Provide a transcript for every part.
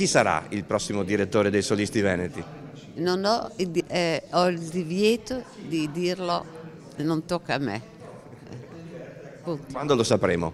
Chi sarà il prossimo direttore dei Solisti Veneti? Non ho, eh, ho il divieto di dirlo, non tocca a me. Punto. Quando lo sapremo?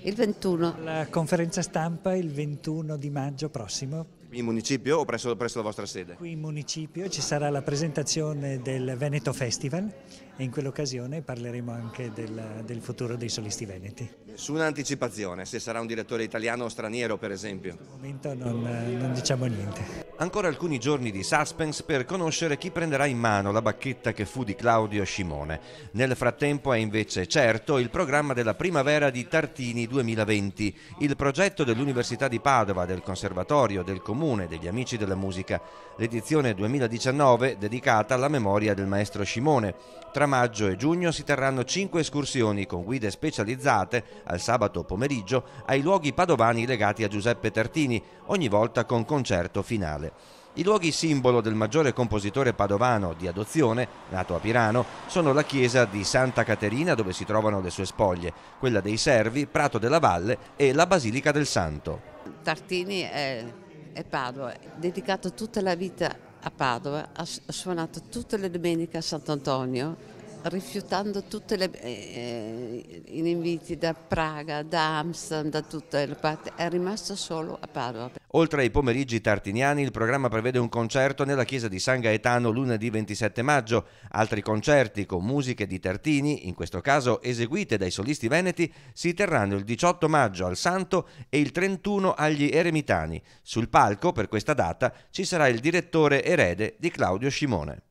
Il 21. La conferenza stampa il 21 di maggio prossimo in municipio o presso, presso, la vostra sede? Qui in municipio ci sarà la presentazione del Veneto Festival e in quell'occasione parleremo anche del, del futuro dei solisti veneti. Su un'anticipazione, se sarà un direttore italiano o straniero per esempio? Al momento non, non diciamo niente ancora alcuni giorni di suspense per conoscere chi prenderà in mano la bacchetta che fu di Claudio Scimone. Nel frattempo è invece certo il programma della primavera di Tartini 2020, il progetto dell'Università di Padova, del Conservatorio, del Comune, degli Amici della Musica, l'edizione 2019 dedicata alla memoria del maestro Scimone. Tra maggio e giugno si terranno cinque escursioni con guide specializzate al sabato pomeriggio ai luoghi padovani legati a Giuseppe Tartini, ogni volta con concerto finale. Natale. I luoghi simbolo del maggiore compositore padovano di adozione, nato a Pirano, sono la chiesa di Santa Caterina dove si trovano le sue spoglie, quella dei Servi, Prato della Valle e la Basilica del Santo. Tartini è, è Padova, dedicato tutta la vita a Padova, ha suonato tutte le domeniche a Sant'Antonio, rifiutando tutti eh, eh gli inviti da Praga, da Amsterdam, da tutte le parti, è rimasto solo a Padova. Oltre ai pomeriggi tartiniani, il programma prevede un concerto nella chiesa di San Gaetano lunedì 27 maggio, altri concerti con musiche di Tartini, in questo caso eseguite dai solisti veneti, si terranno il 18 maggio al Santo e il 31 agli Eremitani. Sul palco per questa data ci sarà il direttore erede di Claudio Scimone.